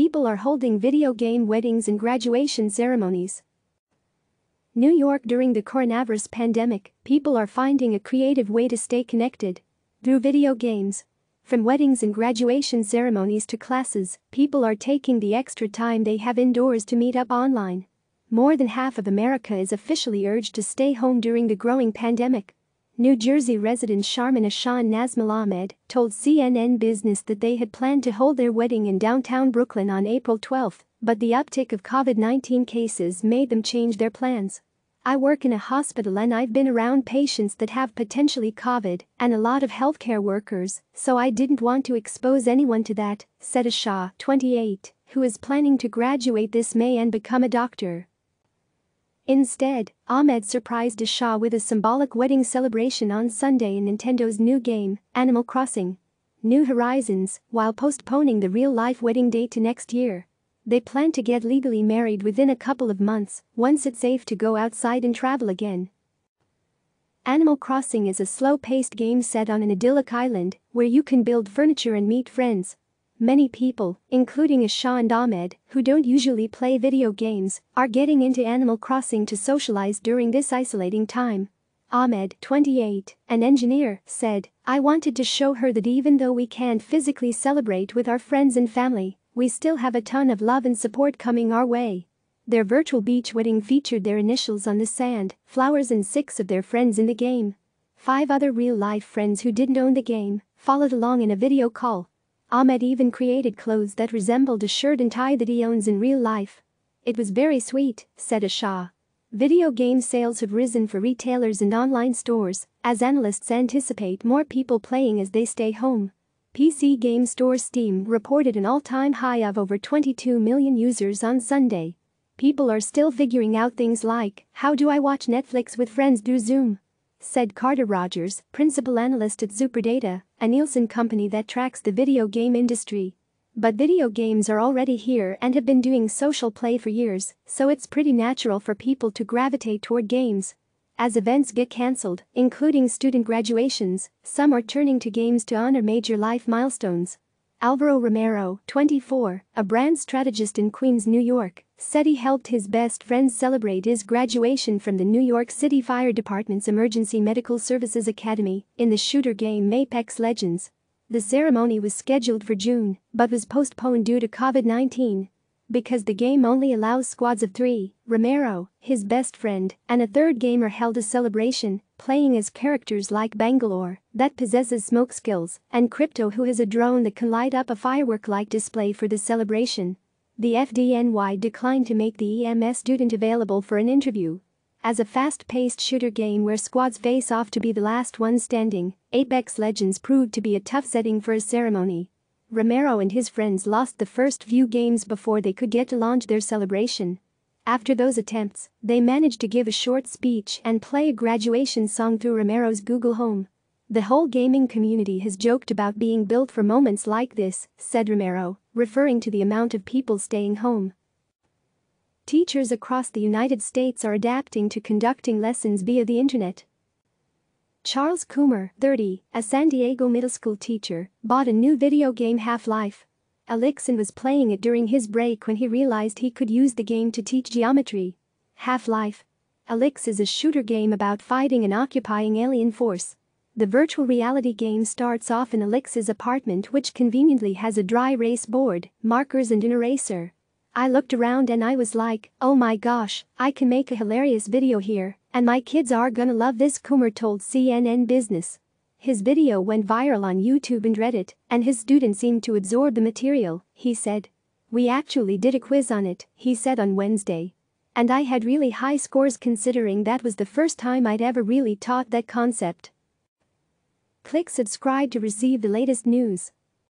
people are holding video game weddings and graduation ceremonies. New York during the coronavirus pandemic, people are finding a creative way to stay connected. Through video games. From weddings and graduation ceremonies to classes, people are taking the extra time they have indoors to meet up online. More than half of America is officially urged to stay home during the growing pandemic. New Jersey resident Sharmin Ashan Nazmil Ahmed told CNN Business that they had planned to hold their wedding in downtown Brooklyn on April 12, but the uptick of COVID-19 cases made them change their plans. I work in a hospital and I've been around patients that have potentially COVID and a lot of healthcare workers, so I didn't want to expose anyone to that, said Asha, 28, who is planning to graduate this May and become a doctor. Instead, Ahmed surprised Shah with a symbolic wedding celebration on Sunday in Nintendo's new game, Animal Crossing. New Horizons, while postponing the real-life wedding date to next year. They plan to get legally married within a couple of months, once it's safe to go outside and travel again. Animal Crossing is a slow-paced game set on an idyllic island where you can build furniture and meet friends, Many people, including Isha and Ahmed, who don't usually play video games, are getting into Animal Crossing to socialize during this isolating time. Ahmed, 28, an engineer, said, I wanted to show her that even though we can't physically celebrate with our friends and family, we still have a ton of love and support coming our way. Their virtual beach wedding featured their initials on the sand, flowers and six of their friends in the game. Five other real-life friends who didn't own the game followed along in a video call Ahmed even created clothes that resembled a shirt and tie that he owns in real life. It was very sweet, said Asha. Video game sales have risen for retailers and online stores, as analysts anticipate more people playing as they stay home. PC game store Steam reported an all-time high of over 22 million users on Sunday. People are still figuring out things like, how do I watch Netflix with friends through Zoom? said Carter Rogers, principal analyst at Superdata, a Nielsen company that tracks the video game industry. But video games are already here and have been doing social play for years, so it's pretty natural for people to gravitate toward games. As events get cancelled, including student graduations, some are turning to games to honor major life milestones. Alvaro Romero, 24, a brand strategist in Queens, New York, said he helped his best friend celebrate his graduation from the New York City Fire Department's Emergency Medical Services Academy in the shooter game Apex Legends. The ceremony was scheduled for June but was postponed due to COVID-19 because the game only allows squads of three, Romero, his best friend, and a third gamer held a celebration, playing as characters like Bangalore, that possesses smoke skills, and Crypto who has a drone that can light up a firework-like display for the celebration. The FDNY declined to make the EMS student available for an interview, as a fast-paced shooter game where squads face off to be the last one standing, Apex Legends proved to be a tough setting for a ceremony. Romero and his friends lost the first few games before they could get to launch their celebration. After those attempts, they managed to give a short speech and play a graduation song through Romero's Google Home. The whole gaming community has joked about being built for moments like this, said Romero, referring to the amount of people staying home. Teachers across the United States are adapting to conducting lessons via the internet. Charles Coomer, 30, a San Diego middle school teacher, bought a new video game Half-Life. Elixon was playing it during his break when he realized he could use the game to teach geometry. Half-Life. Elix is a shooter game about fighting an occupying alien force. The virtual reality game starts off in Elix's apartment which conveniently has a dry erase board, markers and an eraser. I looked around and I was like, oh my gosh, I can make a hilarious video here. And my kids are gonna love this Coomer told CNN Business. His video went viral on YouTube and Reddit, and his students seemed to absorb the material, he said. We actually did a quiz on it, he said on Wednesday. And I had really high scores considering that was the first time I'd ever really taught that concept. Click subscribe to receive the latest news.